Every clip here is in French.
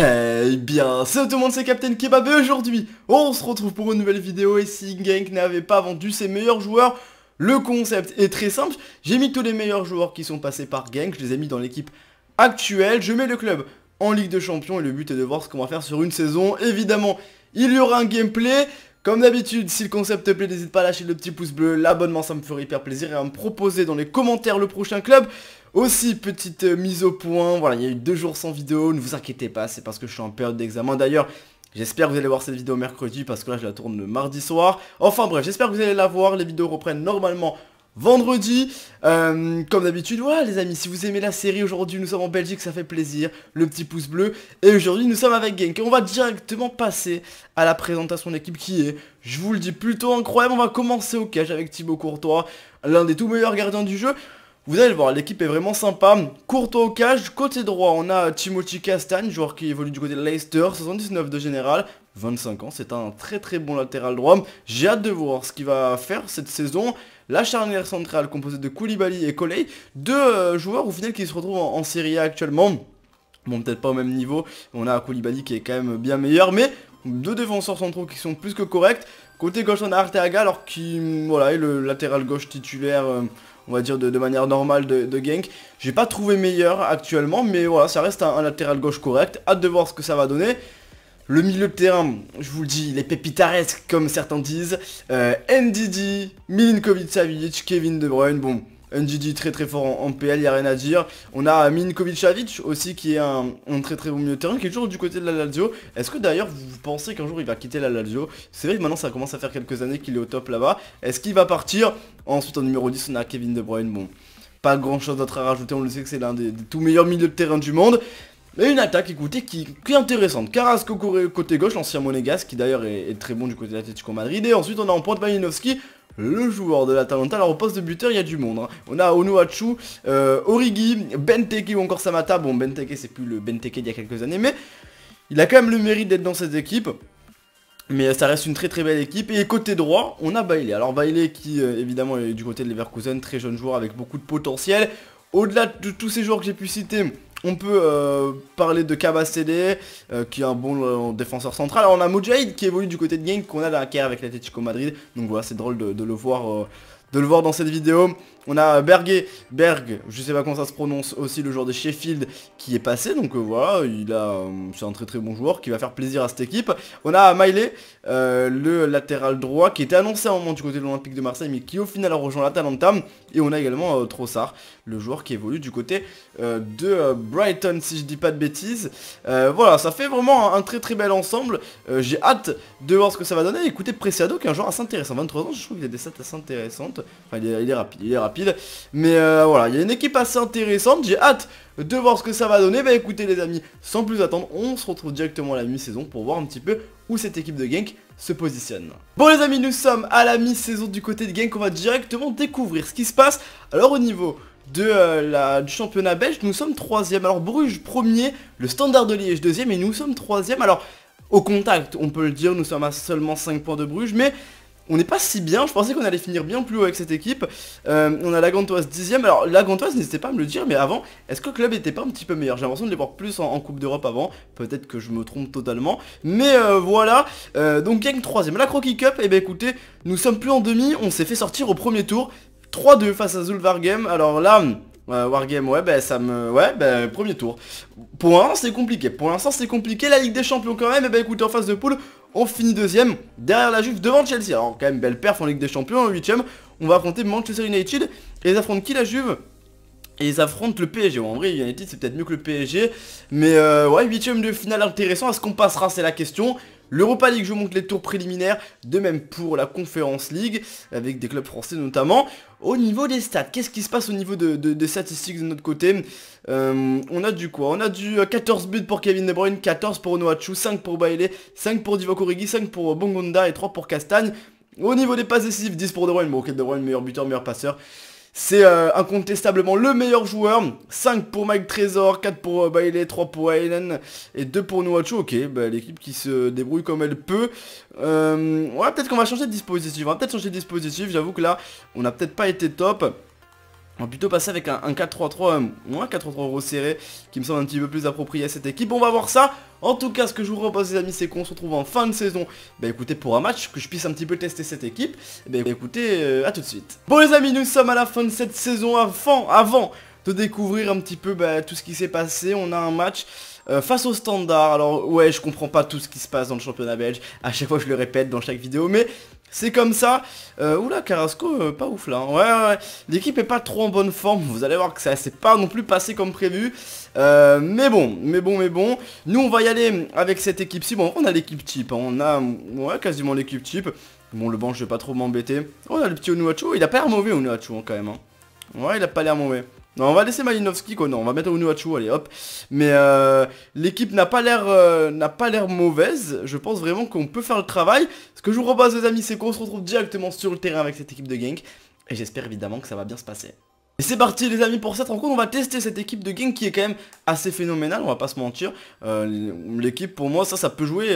Eh bien, salut tout le monde, c'est Captain Kebab et aujourd'hui, on se retrouve pour une nouvelle vidéo et si Gank n'avait pas vendu ses meilleurs joueurs, le concept est très simple, j'ai mis tous les meilleurs joueurs qui sont passés par Gank, je les ai mis dans l'équipe actuelle, je mets le club en Ligue de Champions et le but est de voir ce qu'on va faire sur une saison, évidemment, il y aura un gameplay, comme d'habitude, si le concept te plaît, n'hésite pas à lâcher le petit pouce bleu, l'abonnement, ça me ferait hyper plaisir, et à me proposer dans les commentaires le prochain club. Aussi, petite mise au point, voilà, il y a eu deux jours sans vidéo, ne vous inquiétez pas, c'est parce que je suis en période d'examen. D'ailleurs, J'espère que vous allez voir cette vidéo mercredi parce que là je la tourne le mardi soir. Enfin bref, j'espère que vous allez la voir. Les vidéos reprennent normalement vendredi. Euh, comme d'habitude, voilà les amis, si vous aimez la série, aujourd'hui nous sommes en Belgique, ça fait plaisir, le petit pouce bleu, et aujourd'hui nous sommes avec Genk, et on va directement passer à la présentation de l'équipe qui est, je vous le dis, plutôt incroyable, on va commencer au cage avec Thibaut Courtois, l'un des tout meilleurs gardiens du jeu, vous allez le voir, l'équipe est vraiment sympa. Courtois au cage, côté droit, on a Timothy Castan, joueur qui évolue du côté de Leicester, 79 de général, 25 ans, c'est un très très bon latéral droit. J'ai hâte de voir ce qu'il va faire cette saison la charnière centrale composée de Koulibaly et Kolei, deux euh, joueurs au final qui se retrouvent en, série Serie A actuellement. Bon, peut-être pas au même niveau, on a Koulibaly qui est quand même bien meilleur, mais deux défenseurs centraux qui sont plus que corrects. Côté gauche, on a Arteaga, alors qui mm, voilà, est le latéral gauche titulaire, euh, on va dire, de, manière normale de, de Genk. J'ai pas trouvé meilleur actuellement, mais voilà, ça reste un latéral gauche correct. Hâte de voir ce que ça va donner. Le milieu de terrain, je vous le dis, il est pépitaresque comme certains disent. Euh, NDD, Milinkovic Savic, Kevin De Bruyne, bon, NDD très très fort en, PL, il a rien à dire. On a Milinkovic Savic aussi qui est un, très très bon milieu de terrain, qui est toujours du côté de la Lazio. Est-ce que d'ailleurs vous pensez qu'un jour il va quitter la Lazio C'est vrai que maintenant ça commence à faire quelques années qu'il est au top là-bas. Est-ce qu'il va partir Ensuite en numéro 10 on a Kevin De Bruyne, bon. Pas grand chose d'autre à rajouter, on le sait que c'est l'un des, des tout meilleurs milieux de terrain du monde. Mais une attaque, écoutez, qui, est intéressante. Carrasco côté gauche, l'ancien monégasque, qui d'ailleurs est, très bon du côté de l'Atletico Madrid. Et ensuite, on a en pointe Malinowski, le joueur de la l'Atalanta. Alors au poste de buteur, il y a du monde. Hein. On a Onuachu, euh, Origi, Benteke ou encore Samata. Bon, Benteke, c'est plus le Benteke d'il y a quelques années, mais il a quand même le mérite d'être dans cette équipe. Mais ça reste une très très belle équipe. Et côté droit, on a Bailey. Alors Bailey qui euh, évidemment est du côté de Leverkusen, très jeune joueur avec beaucoup de potentiel. Au-delà de tous ces joueurs que j'ai pu citer, on peut euh, parler de Kaba euh, qui est un bon euh, défenseur central. Alors on a Mujahid qui évolue du côté de Gang, qu'on a la carrière avec l'Atlético Madrid. Donc voilà, c'est drôle de le voir dans cette vidéo. On a Berge, Berg, je sais pas comment ça se prononce, aussi le joueur de Sheffield qui est passé. Donc euh, voilà, il a, euh, c'est un très très bon joueur qui va faire plaisir à cette équipe. On a Miley, euh, le latéral droit qui était annoncé à un moment du côté de l'Olympique de Marseille, mais qui au final a rejoint l'Atalanta. Et on a également Trossard, le joueur qui évolue du côté de Brighton, si je dis pas de bêtises. voilà, ça fait vraiment un, très très bel ensemble. J'ai hâte de voir ce que ça va donner. Écoutez, Preciado qui est un joueur assez intéressant, 23 ans, je trouve qu'il a des stats assez intéressantes. Enfin, il est rapide, il est rapide. Mais euh, voilà, il y a une équipe assez intéressante. J'ai hâte de voir ce que ça va donner. Bah écoutez les amis, sans plus attendre, on se retrouve directement à la mi-saison pour voir un petit peu où cette équipe de Genk se positionne. Bon les amis, nous sommes à la mi-saison du côté de Genk. On va directement découvrir ce qui se passe. Alors au niveau de, euh, la, du championnat belge, nous sommes troisième. Alors Bruges premier, le Standard de Liège deuxième et nous sommes troisième. Alors au contact, on peut le dire, nous sommes à seulement 5 points de Bruges, mais on n'est pas si bien, je pensais qu'on allait finir bien plus haut avec cette équipe. Euh, on a la Gantoise 10 alors la Gantoise n'hésitez pas à me le dire, mais avant, est-ce que le club n'était pas un petit peu meilleur J'ai l'impression de les voir plus en, Coupe d'Europe avant, peut-être que je me trompe totalement, mais euh, voilà, euh, donc gagne 3ème. La Croquis Cup, et eh ben écoutez, nous sommes plus en demi, on s'est fait sortir au premier tour, 3-2 face à Zulvargame, alors là... Wargame, ouais, ben, ça me... Ouais, bah, premier tour. Pour l'instant, c'est compliqué. Pour l'instant, c'est compliqué. La Ligue des Champions quand même. Et eh ben écoutez, en phase de poule, on finit deuxième, derrière la Juve, devant Chelsea. Alors quand même belle perf en Ligue des Champions, en 8 On va affronter Manchester United. Et ils affrontent qui la Juve et ils affrontent le PSG. Bon, en vrai, United, c'est peut-être mieux que le PSG. Mais euh, ouais, huitième de finale intéressant. Est-ce qu'on passera C'est la question. L'Europa League, je vous montre les tours préliminaires. De même pour la Conférence League, avec des clubs français notamment. Au niveau des stats, qu'est-ce qui se passe au niveau des statistiques de notre côté euh, On a du quoi On a du 14 euh, buts pour Kevin De Bruyne, 14 pour Onoachu, 5 pour Bailey, 5 pour Divock Origi, 5 pour Bongonda et 3 pour Castagne. Au niveau des passes décisives, 10 pour De Bruyne. Bon, ok, De Bruyne, meilleur buteur, meilleur passeur. C'est euh, incontestablement le meilleur joueur. 5 pour Mike Trésor, 4 pour euh, Bailey, 3 pour Aiden et 2 pour Noachu. Ok, bah, l'équipe qui se débrouille comme elle peut. Euh, ouais, peut-être qu'on va changer de dispositif. On va peut-être changer de dispositif. J'avoue que là, on n'a peut-être pas été top. On va plutôt passer avec un, 4-3-3, un 4-3-3 resserré, qui me semble un petit peu plus approprié à cette équipe. On va voir ça. En tout cas, ce que je vous propose, les amis, c'est qu'on se retrouve en fin de saison. Bah écoutez, pour un match, que je puisse un petit peu tester cette équipe. Bah écoutez, euh, à tout de suite. Bon les amis, nous sommes à la fin de cette saison. Avant, avant de découvrir un petit peu bah, tout ce qui s'est passé, on a un match... Euh, face au standard, alors ouais je comprends pas tout ce qui se passe dans le championnat belge, à chaque fois je le répète dans chaque vidéo, mais c'est comme ça. Euh, oula, Carrasco, euh, pas ouf là. Ouais, ouais, L'équipe est pas trop en bonne forme. Vous allez voir que ça s'est pas non plus passé comme prévu. Euh, mais bon, mais bon, mais bon. Nous, on va y aller avec cette équipe-ci. Bon, on a l'équipe type. Hein. On a quasiment l'équipe type. Bon, le banc, je vais pas trop m'embêter. on a le petit Onuachu, Il a pas l'air mauvais, Onuachu hein, quand même. Hein. Ouais, il a pas l'air mauvais. Non, on va laisser Malinovski, quoi. Non, on va mettre Onuachu, allez, hop. Mais euh, l'équipe n'a pas l'air euh, n'a pas l'air mauvaise. Je pense vraiment qu'on peut faire le travail. Ce que je vous propose, les amis, c'est qu'on se retrouve directement sur le terrain avec cette équipe de gang. Et j'espère évidemment que ça va bien se passer. Et c'est parti les amis pour cette rencontre, on va tester cette équipe de gang qui est quand même assez phénoménale, on va pas se mentir. Euh, l'équipe pour moi ça ça peut jouer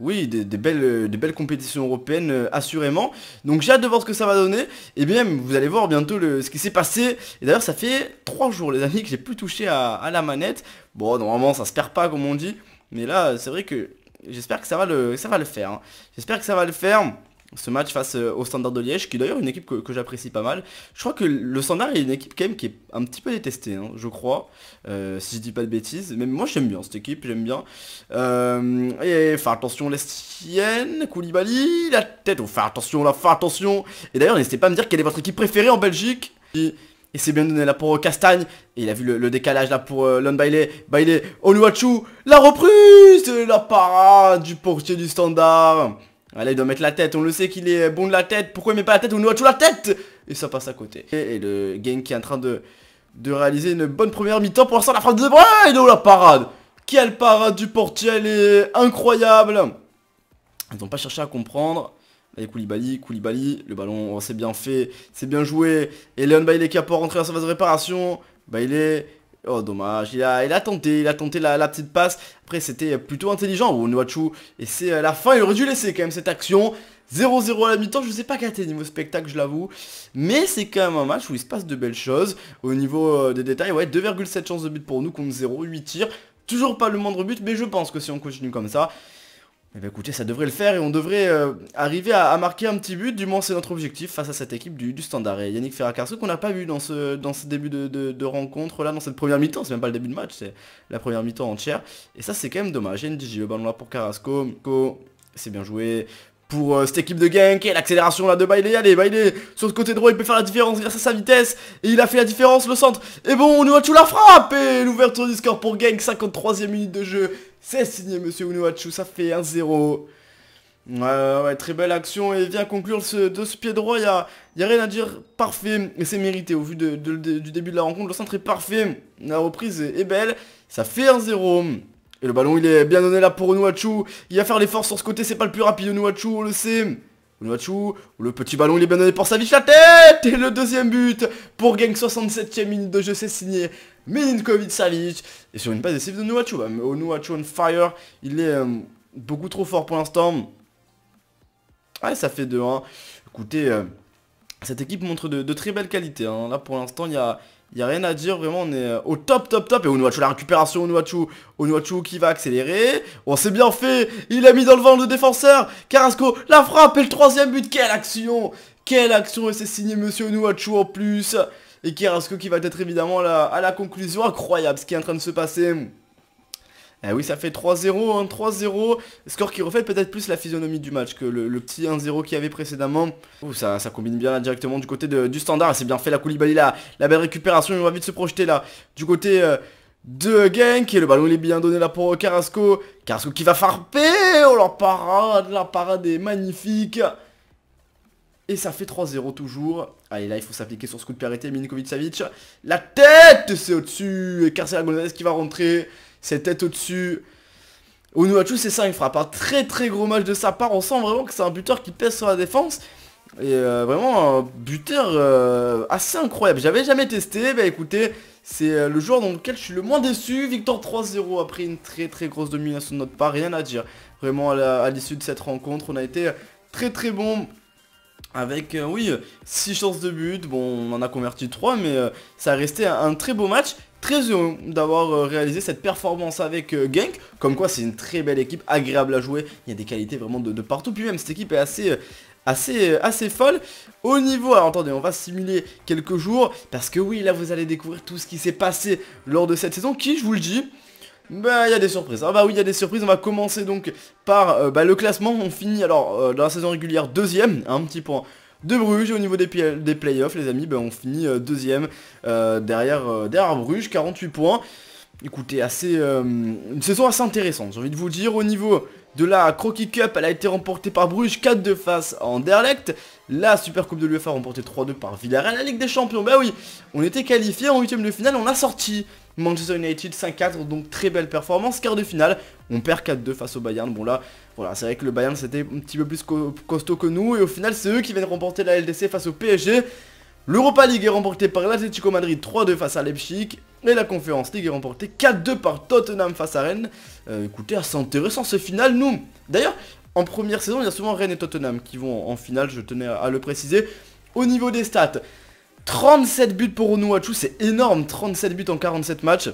oui, des, belles, euh, des belles compétitions européennes, euh, assurément. Donc j'ai hâte de voir ce que ça va donner. Et bien, vous allez voir bientôt le, ce qui s'est passé. Et d'ailleurs, ça fait 3 jours, les amis, que j'ai plus touché à, la manette. Bon, normalement, ça se perd pas, comme on dit. Mais là, c'est vrai que j'espère que ça va le, faire. Hein. J'espère que ça va le faire ce match face euh, au Standard de Liège, qui est d'ailleurs une équipe que, j'apprécie pas mal. Je crois que le Standard est une équipe quand même qui est un petit peu détestée, hein, je crois, euh, si je dis pas de bêtises. Mais moi j'aime bien cette équipe, j'aime bien. Euh, et faire attention Lestienne, Koulibaly, la tête, oh, faire attention là, faire attention. Et d'ailleurs n'hésitez pas à me dire quelle est votre équipe préférée en Belgique. Et, c'est bien donné là pour Castagne. Et il a vu le, décalage là pour euh, Lon Bailey. Bailey, la reprise, la parade du portier du standard. Là il doit mettre la tête, on le sait qu'il est euh, bon de la tête, pourquoi il met pas la tête, on nous a tout la tête Et ça passe à côté. Et, le Gang qui est en train de, de réaliser une bonne première mi-temps, pour l'instant la frappe de Bruyne, oh la parade Quelle parade du portier, elle est incroyable Ils n'ont pas cherché à comprendre. Allez Koulibaly, Koulibaly, le ballon oh, c'est bien fait, c'est bien joué. Et Leon Bailey qui a pas rentré à sa phase de réparation. Bailey, Oh dommage, il a, tenté, il a tenté la, petite passe. Après c'était plutôt intelligent, Onuachu. Et c'est euh, la fin, il aurait dû laisser quand même cette action. 0-0 à la mi-temps, je ne sais pas gâté niveau spectacle, je l'avoue. Mais c'est quand même un match où il se passe de belles choses. Au niveau euh, des détails, ouais, 2,7 chances de but pour nous contre 0, 8 tirs. Toujours pas le moindre but, mais je pense que si on continue comme ça, eh ben, écoutez, ça devrait le faire et on devrait euh, arriver à, marquer un petit but, du moins c'est notre objectif face à cette équipe du, Standard. Et Yannick Ferracarso qu'on n'a pas vu dans ce, dans ce début de, rencontre, là dans cette première mi-temps, c'est même pas le début de match, c'est la première mi-temps entière. Et ça c'est quand même dommage, NDJ, le ballon là pour Carrasco, c'est bien joué pour euh, cette équipe de Gang et l'accélération là de Bailey, allez Bailey sur le côté droit il peut faire la différence grâce à sa vitesse et il a fait la différence le centre et bon on nous a tout la frappe et l'ouverture du score pour gang 53 ème minute de jeu c'est signé Monsieur Unuachu, ça fait 1-0. ouais, très belle action et vient conclure de ce pied droit, il n'y a, y a, rien à dire, parfait, mais c'est mérité au vu du début de la rencontre, le centre est parfait, la reprise est, belle, ça fait 1-0. Et le ballon il est bien donné là pour Onuachu, il va faire l'effort sur ce côté, c'est pas le plus rapide Onuachu, on le sait. Onuachu, le petit ballon il est bien donné pour Savic la tête Et le deuxième but pour Gang 67 ème minute de jeu, c'est signé Milinkovic Savic. Et sur une passe décisive de Onuachu, Onuachu bah, on fire, il est euh, beaucoup trop fort pour l'instant. Ouais, ça fait 2-1. Hein. Écoutez, euh, cette équipe montre de, très belles qualités. Hein. Là pour l'instant, il y a, il a rien à dire, vraiment, on est euh, au top, top, top. Et Onuachu, la récupération, Onuachu, Onuachu qui va accélérer. On s'est bien fait, il a mis dans le vent le défenseur. Carrasco, la frappe et le troisième but. Quelle action Quelle action Et c'est signé Monsieur Onuachu en plus. Et Carrasco qui va être évidemment là, à la conclusion. Incroyable ce qui est en train de se passer. Eh oui, ça fait 3-0, hein, 3-0. Score qui reflète peut-être plus la physionomie du match que le, petit 1-0 qu'il y avait précédemment. Ouh, ça, combine bien directement du côté du standard. C'est bien fait la Koulibaly là. La belle récupération, on va vite se projeter là. Du côté... Euh, de Genk le ballon il est bien donné là pour Carrasco Carrasco qui va farper Oh la parade, la parade est magnifique et ça fait 3-0 toujours. Allez, là, il faut s'appliquer sur ce coup de périté. Milinkovic-Savic. La tête, c'est au-dessus. Et Carcela Gonzalez qui va rentrer c'est tête au-dessus. Onuachu c'est ça, il frappe un très très gros match de sa part, on sent vraiment que c'est un buteur qui pèse sur la défense. Et euh, vraiment un buteur euh, assez incroyable. J'avais jamais testé, bah écoutez, c'est euh, le joueur dans lequel je suis le moins déçu. Victor 3-0 après une très très grosse domination de notre part, rien à dire. Vraiment à l'issue de cette rencontre, on a été très très bon. Avec, oui, 6 chances de but, bon, on en a converti 3, mais ça a resté un très beau match très heureux d'avoir euh, réalisé cette performance avec euh, Genk. Comme quoi, c'est une très belle équipe, agréable à jouer. Il y a des qualités vraiment de, partout. Puis même, cette équipe est assez euh, assez, assez folle au niveau. Alors attendez, on va simuler quelques jours parce que oui, là vous allez découvrir tout ce qui s'est passé lors de cette saison qui, je vous le dis, bah il y a des surprises. Ah bah oui, il y a des surprises. On va commencer donc par bah, le classement. On finit alors dans la saison régulière deuxième, un petit point de Bruges. Et au niveau des, playoffs, les amis, ben, on finit euh, deuxième euh, euh, derrière, Bruges, 48 points. Écoutez, assez, une saison assez intéressante, j'ai envie de vous dire. Au niveau de la Croquis Cup, elle a été remportée par Bruges 4 de face en Derlecht. La Super Coupe de l'UFA remportée 3-2 par Villarreal. La Ligue des Champions, bah oui, on était qualifié en huitième de finale, on a sorti Manchester United 5-4, donc très belle performance. Quart de finale, on perd 4-2 face au Bayern. Bon là, voilà, c'est vrai que le Bayern c'était un petit peu plus costaud que nous. Et au final, c'est eux qui viennent remporter la LDC face au PSG. L'Europa League est remportée par l'Atlético Madrid 3-2 face à Leipzig. Et la Conférence League est remportée 4-2 par Tottenham face à Rennes. Euh, écoutez, assez intéressant ce final, nous. D'ailleurs, en première saison, il y a souvent Rennes et Tottenham qui vont en finale, je tenais à le préciser. Au niveau des stats, 37 buts pour Onuachu, c'est énorme, 37 buts en 47 matchs.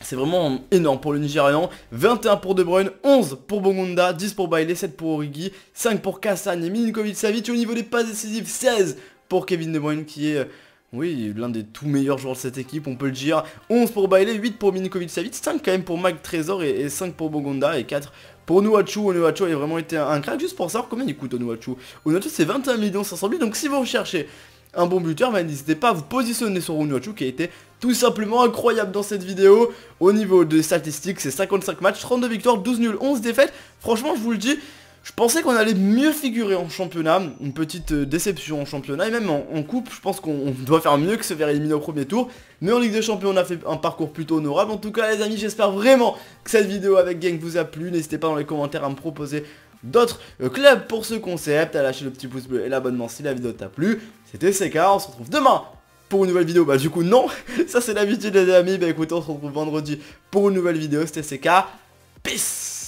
C'est vraiment énorme pour le Nigérian. 21 pour De Bruyne, 11 pour Bogunda, 10 pour Bailey, 7 pour Origi, 5 pour Kassan et Milinkovic-Savic. Au niveau des passes décisives, 16 pour Kevin De Bruyne qui est... Oui, l'un des tout meilleurs joueurs de cette équipe, on peut le dire. 11 pour Bailey, 8 pour Milinkovic-Savic, 5 quand même pour Mac Trésor et, 5 pour Bogonda et 4 pour Onuachu. Onuachu a vraiment été un, crack. Juste pour savoir combien il coûte Onuachu. Onuachu c'est 21 500 000, donc si vous recherchez un bon buteur, mais n'hésitez pas à vous positionner sur Runuachu qui a été tout simplement incroyable dans cette vidéo. Au niveau des statistiques, c'est 55 matchs, 32 victoires, 12 nuls, 11 défaites. Franchement, je vous le dis, je pensais qu'on allait mieux figurer en championnat, une petite euh, déception en championnat, et même en, coupe, je pense qu'on doit faire mieux que se faire éliminer au premier tour. Mais en Ligue des Champions, on a fait un parcours plutôt honorable. En tout cas, les amis, j'espère vraiment que cette vidéo avec Gang vous a plu. N'hésitez pas dans les commentaires à me proposer d'autres euh, clubs pour ce concept, à lâcher le petit pouce bleu et l'abonnement si la vidéo t'a plu. C'était CK, on se retrouve demain pour une nouvelle vidéo. Bah du coup non, ça c'est l'habitude les amis. Bah écoutez, on se retrouve vendredi pour une nouvelle vidéo. C'était CK. Peace